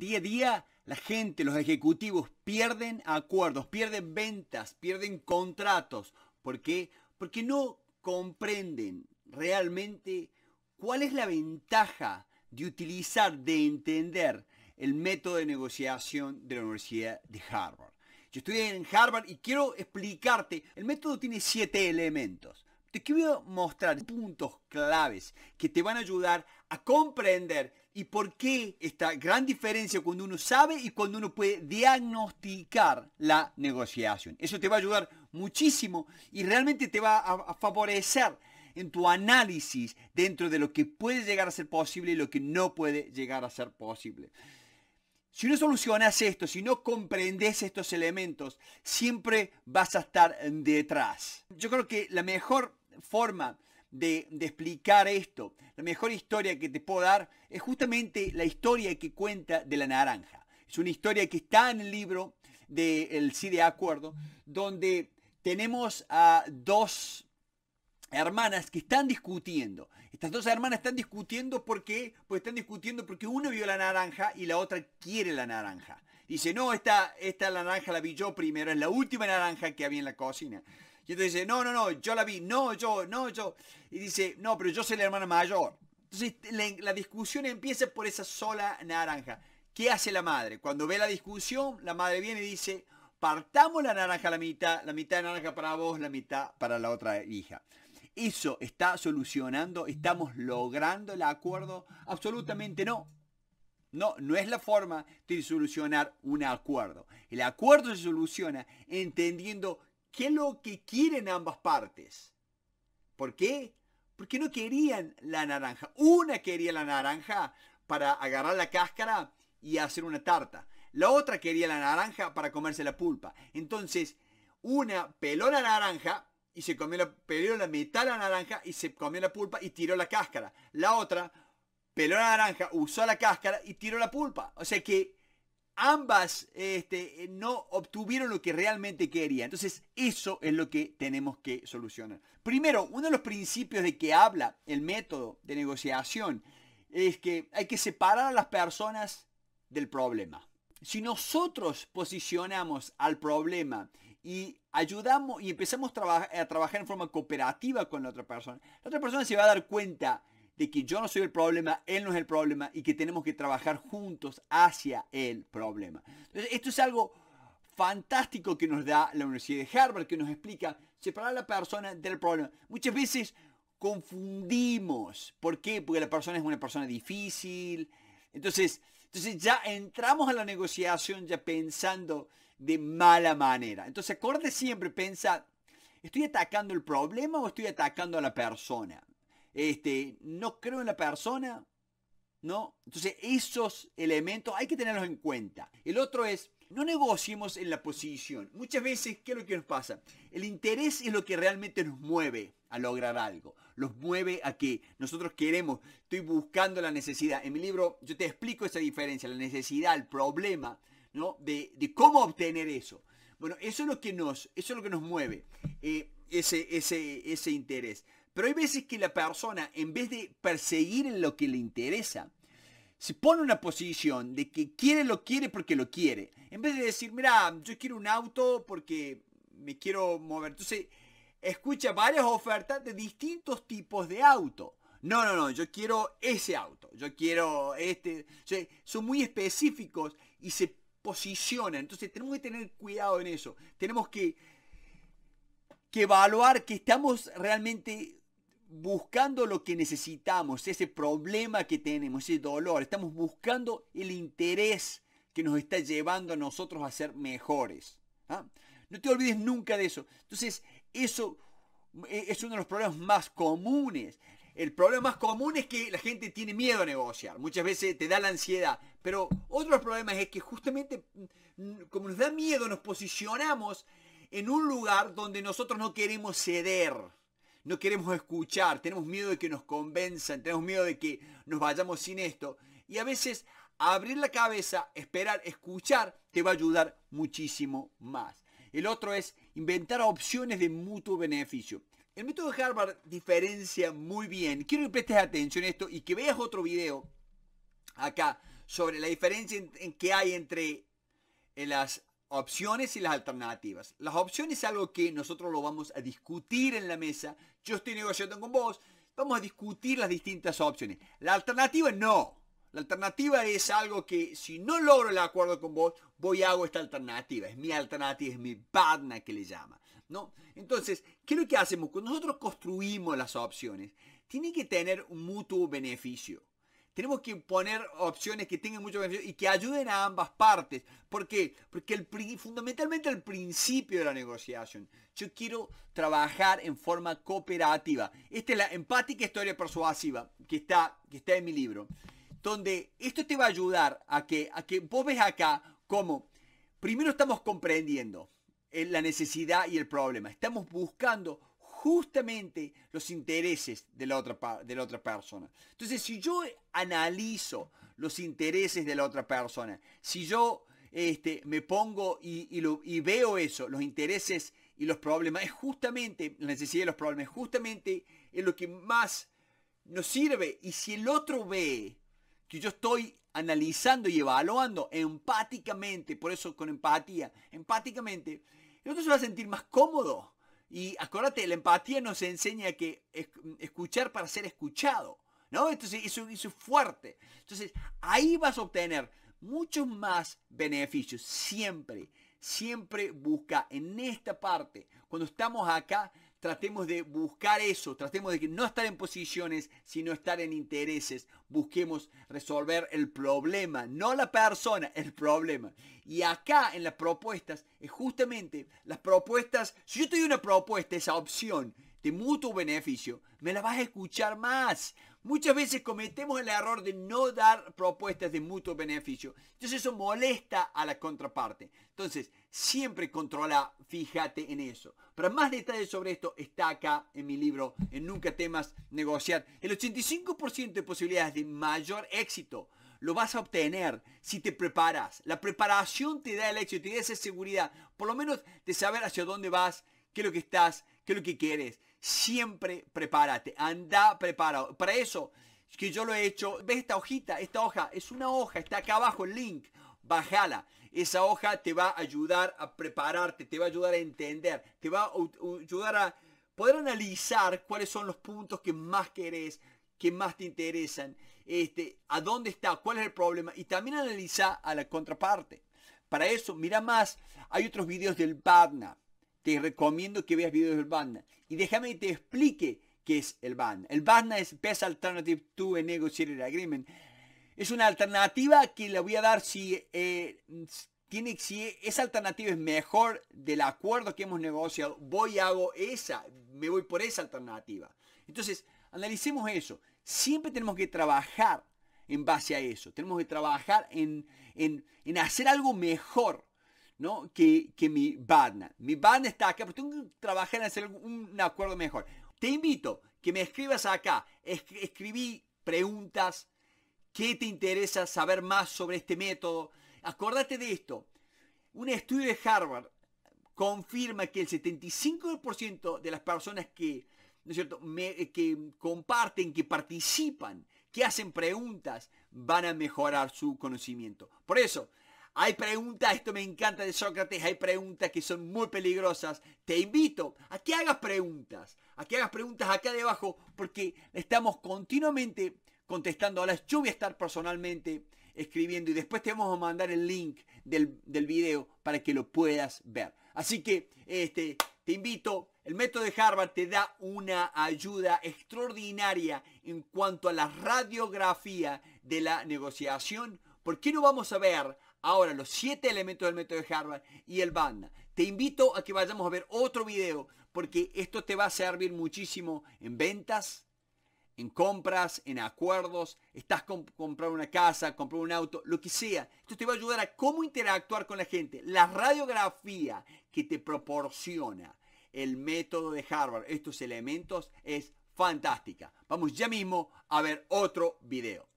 Día a día la gente, los ejecutivos pierden acuerdos, pierden ventas, pierden contratos. ¿Por qué? Porque no comprenden realmente cuál es la ventaja de utilizar, de entender el método de negociación de la Universidad de Harvard. Yo estoy en Harvard y quiero explicarte, el método tiene siete elementos. Te quiero mostrar puntos claves que te van a ayudar a comprender y por qué esta gran diferencia cuando uno sabe y cuando uno puede diagnosticar la negociación. Eso te va a ayudar muchísimo y realmente te va a, favorecer en tu análisis dentro de lo que puede llegar a ser posible y lo que no puede llegar a ser posible. Si no solucionas esto, si no comprendes estos elementos, siempre vas a estar detrás. Yo creo que la mejor forma de, explicar esto. La mejor historia que te puedo dar es justamente la historia que cuenta de la naranja. Es una historia que está en el libro del Sí de Acuerdo, donde tenemos a dos hermanas que están discutiendo. Estas dos hermanas están discutiendo porque, pues están discutiendo porque una vio la naranja y la otra quiere la naranja. Dice, no, esta, esta naranja la vi yo primero, es la última naranja que había en la cocina. Y entonces dice, no, no, no, yo la vi, no, yo, no, yo. Y dice, no, pero yo soy la hermana mayor. Entonces la, discusión empieza por esa sola naranja. ¿Qué hace la madre? Cuando ve la discusión, la madre viene y dice, partamos la naranja a la mitad, la mitad de naranja para vos, la mitad para la otra hija. ¿Eso está solucionando? ¿Estamos logrando el acuerdo? Absolutamente no. No, no es la forma de solucionar un acuerdo. El acuerdo se soluciona entendiendo qué es lo que quieren ambas partes. ¿Por qué? Porque no querían la naranja. Una quería la naranja para agarrar la cáscara y hacer una tarta. La otra quería la naranja para comerse la pulpa. Entonces, una peló la naranja y se comió la, peló la mitad de la naranja y se comió la pulpa y tiró la cáscara. La otra peló la naranja, usó la cáscara y tiró la pulpa. O sea que ambas este, eh, no obtuvieron lo que realmente querían. Entonces, eso es lo que tenemos que solucionar. Primero, uno de los principios de que habla el método de negociación es que hay que separar a las personas del problema. Si nosotros posicionamos al problema y ayudamos y empezamos a trabajar en forma cooperativa con la otra persona, la otra persona se va a dar cuenta de que yo no soy el problema, él no es el problema y que tenemos que trabajar juntos hacia el problema. Entonces, esto es algo fantástico que nos da la Universidad de Harvard, que nos explica separar a la persona del problema. Muchas veces confundimos. ¿Por qué? Porque la persona es una persona difícil. Entonces, entonces ya entramos a la negociación ya pensando de mala manera. Entonces, acorde siempre, piensa ¿estoy atacando el problema o estoy atacando a la persona? Este, no creo en la persona, ¿no? Entonces esos elementos hay que tenerlos en cuenta. El otro es, no negociemos en la posición. Muchas veces, ¿qué es lo que nos pasa? El interés es lo que realmente nos mueve a lograr algo. Los mueve a que nosotros queremos, estoy buscando la necesidad. En mi libro yo te explico esa diferencia, la necesidad, el problema, ¿no? De, cómo obtener eso. Bueno, eso es lo que nos, eso es lo que nos mueve, eh, ese, ese, ese interés. Pero hay veces que la persona, en vez de perseguir en lo que le interesa, se pone una posición de que quiere lo quiere porque lo quiere. En vez de decir, mira, yo quiero un auto porque me quiero mover. Entonces, escucha varias ofertas de distintos tipos de auto. No, no, no, yo quiero ese auto, yo quiero este. son muy específicos y se posicionan. Entonces tenemos que tener cuidado en eso. Tenemos que, que evaluar que estamos realmente buscando lo que necesitamos, ese problema que tenemos, ese dolor. Estamos buscando el interés que nos está llevando a nosotros a ser mejores. ¿ah? No te olvides nunca de eso. Entonces, eso e, es uno de los problemas más comunes. El problema más común es que la gente tiene miedo a negociar. Muchas veces te da la ansiedad. Pero otro problema es que justamente mm, como nos da miedo, nos posicionamos en un lugar donde nosotros no queremos ceder no queremos escuchar, tenemos miedo de que nos convenzan, tenemos miedo de que nos vayamos sin esto. Y a veces abrir la cabeza, esperar, escuchar, te va a ayudar muchísimo más. El otro es inventar opciones de mutuo beneficio. El método de Harvard diferencia muy bien. Quiero que prestes atención a esto y que veas otro video acá sobre la diferencia en, que hay entre las opciones y las alternativas. Las opciones es algo que nosotros lo vamos a discutir en la mesa. Yo estoy negociando con vos. Vamos a discutir las distintas opciones. La alternativa no. La alternativa es algo que si no logro el acuerdo con vos, voy a hago esta alternativa. Es mi alternativa, es mi partner que le llama. ¿no? Entonces, ¿qué es lo que hacemos? Cuando nosotros construimos las opciones, tiene que tener un mutuo beneficio. Tenemos que poner opciones que tengan mucho beneficio y que ayuden a ambas partes. ¿Por qué? Porque el, fundamentalmente el principio de la negociación. Yo quiero trabajar en forma cooperativa. Esta es la empática historia persuasiva que está, que está en mi libro. Donde esto te va a ayudar a que, a que vos ves acá cómo primero estamos comprendiendo eh, la necesidad y el problema. Estamos buscando justamente los intereses de la, otra, de la otra persona. Entonces, si yo analizo los intereses de la otra persona, si yo este, me pongo y, veo eso, los intereses y los problemas, es justamente la necesidad de los problemas, es justamente es lo que más nos sirve. Y si el otro ve que yo estoy analizando y evaluando empáticamente, por eso con empatía, empáticamente, el otro se va a sentir más cómodo y acuérdate, la empatía nos enseña que escuchar para ser escuchado, ¿no? Entonces eso, eso es fuerte. Entonces ahí vas a obtener muchos más beneficios, siempre siempre busca en esta parte, cuando estamos acá, tratemos de buscar eso, tratemos de que no estar en posiciones, sino estar en intereses. Busquemos resolver el problema, no la persona, el problema. Y acá en las propuestas, es justamente las propuestas, si yo te doy una propuesta, esa opción de mutuo beneficio, me la vas a escuchar más, Muchas veces cometemos el error de no dar propuestas de mutuo beneficio. Entonces eso molesta a la contraparte. Entonces, siempre controla, fíjate en eso. Para más detalles sobre esto está acá en mi libro, en Nunca temas negociar. El 85% de posibilidades de mayor éxito lo vas a obtener si te preparas. La preparación te da el éxito, te da esa seguridad, por lo menos de saber hacia dónde vas, qué es lo que estás, qué es lo que quieres siempre prepárate, anda preparado. Para eso que yo lo he hecho, ves esta hojita, esta hoja, es una hoja, está acá abajo el link, bájala. Esa hoja te va a ayudar a prepararte, te va a ayudar a entender, te va a ayudar a poder analizar cuáles son los puntos que más querés, que más te interesan, este, a dónde está, cuál es el problema y también analiza a la contraparte. Para eso, mira más, hay otros videos del Badna te recomiendo que veas videos del BANDA. Y déjame que te explique qué es el BANDA. El BANDA es Best Alternative to a Negotiated Agreement. Es una alternativa que le voy a dar si, eh, tiene, si esa alternativa es mejor del acuerdo que hemos negociado. Voy y hago esa, me voy por esa alternativa. Entonces, analicemos eso. Siempre tenemos que trabajar en base a eso. Tenemos que trabajar en, en, en hacer algo mejor ¿no? que, mi banda. Mi banda está acá, pero tengo que trabajar en hacer un, acuerdo mejor. Te invito que me escribas acá. escribí preguntas. ¿Qué te interesa saber más sobre este método? Acordate de esto. Un estudio de Harvard confirma que el 75% de las personas que, ¿no es cierto? que comparten, que participan, que hacen preguntas, van a mejorar su conocimiento. Por eso, hay preguntas, esto me encanta de Sócrates, hay preguntas que son muy peligrosas. Te invito a que hagas preguntas, a que hagas preguntas acá debajo, porque estamos continuamente contestando. Ahora yo voy a estar personalmente escribiendo y después te vamos a mandar el link del, del video para que lo puedas ver. Así que este, te invito, el método de Harvard te da una ayuda extraordinaria en cuanto a la radiografía de la negociación. ¿Por qué no vamos a ver Ahora, los siete elementos del método de Harvard y el BANDA. Te invito a que vayamos a ver otro video porque esto te va a servir muchísimo en ventas, en compras, en acuerdos. Estás comprando una casa, comprando un auto, lo que sea. Esto te va a ayudar a cómo interactuar con la gente. La radiografía que te proporciona el método de Harvard, estos elementos, es fantástica. Vamos ya mismo a ver otro video.